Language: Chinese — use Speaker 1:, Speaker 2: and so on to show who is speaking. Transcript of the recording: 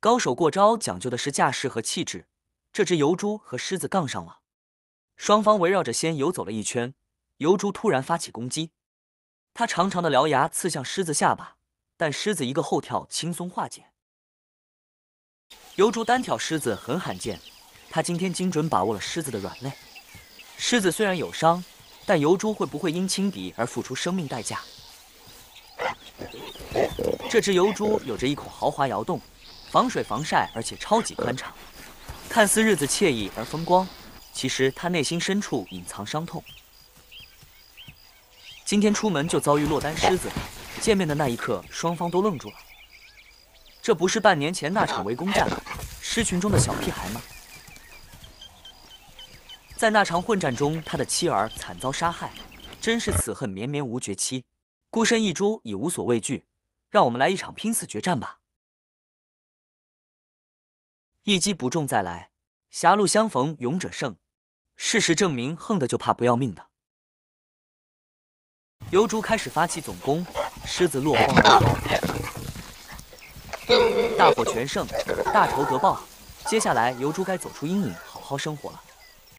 Speaker 1: 高手过招讲究的是架势和气质。这只油猪和狮子杠上了，双方围绕着先游走了一圈。油猪突然发起攻击，它长长的獠牙刺向狮子下巴，但狮子一个后跳轻松化解。油猪单挑狮子很罕见，它今天精准把握了狮子的软肋。狮子虽然有伤，但油猪会不会因轻敌而付出生命代价？这只油猪有着一口豪华窑洞。防水防晒，而且超级宽敞。看似日子惬意而风光，其实他内心深处隐藏伤痛。今天出门就遭遇落单狮子，见面的那一刻，双方都愣住了。这不是半年前那场围攻战，狮群中的小屁孩吗？在那场混战中，他的妻儿惨遭杀害，真是此恨绵绵无绝期。
Speaker 2: 孤身一株已无所畏惧，让我们来一场拼死决战吧。一击不中，再来！狭路相逢勇者胜。事实证明，横的就怕不要命的。油猪开始发起
Speaker 1: 总攻，狮子落荒而
Speaker 3: 逃，大获全
Speaker 1: 胜，大仇得报。接下来，油猪该走出阴影，好好生活了。